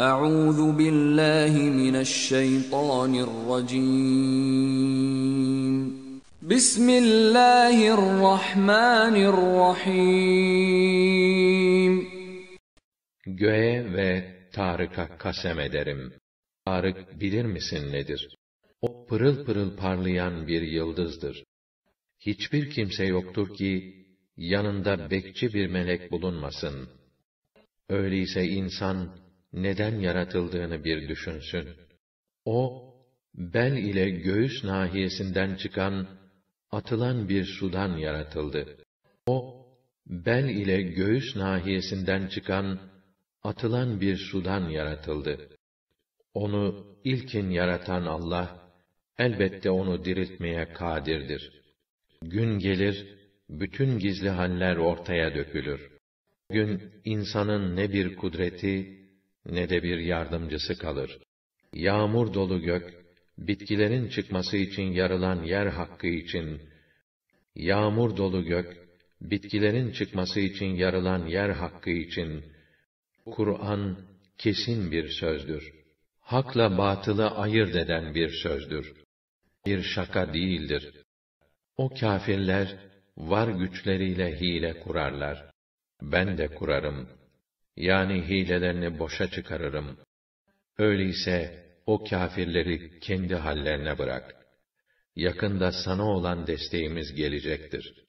أعوذ بالله من الشيطان Göğe ve Tarık'a kasem ederim. Tarık bilir misin nedir? O pırıl pırıl parlayan bir yıldızdır. Hiçbir kimse yoktur ki yanında bekçi bir melek bulunmasın. Öyleyse insan neden yaratıldığını bir düşünsün. O, bel ile göğüs nahiyesinden çıkan, atılan bir sudan yaratıldı. O, bel ile göğüs nahiyesinden çıkan, atılan bir sudan yaratıldı. Onu ilkin yaratan Allah, elbette onu diriltmeye kadirdir. Gün gelir, bütün gizli haller ortaya dökülür. Gün, insanın ne bir kudreti, ne de bir yardımcısı kalır. Yağmur dolu gök, bitkilerin çıkması için yarılan yer hakkı için, yağmur dolu gök, bitkilerin çıkması için yarılan yer hakkı için, Kur'an kesin bir sözdür. Hakla batılı ayırt eden bir sözdür. Bir şaka değildir. O kâfirler, var güçleriyle hile kurarlar. Ben de kurarım.'' yani hilelerini boşa çıkarırım. Öyleyse o kâfirleri kendi hallerine bırak. Yakında sana olan desteğimiz gelecektir.''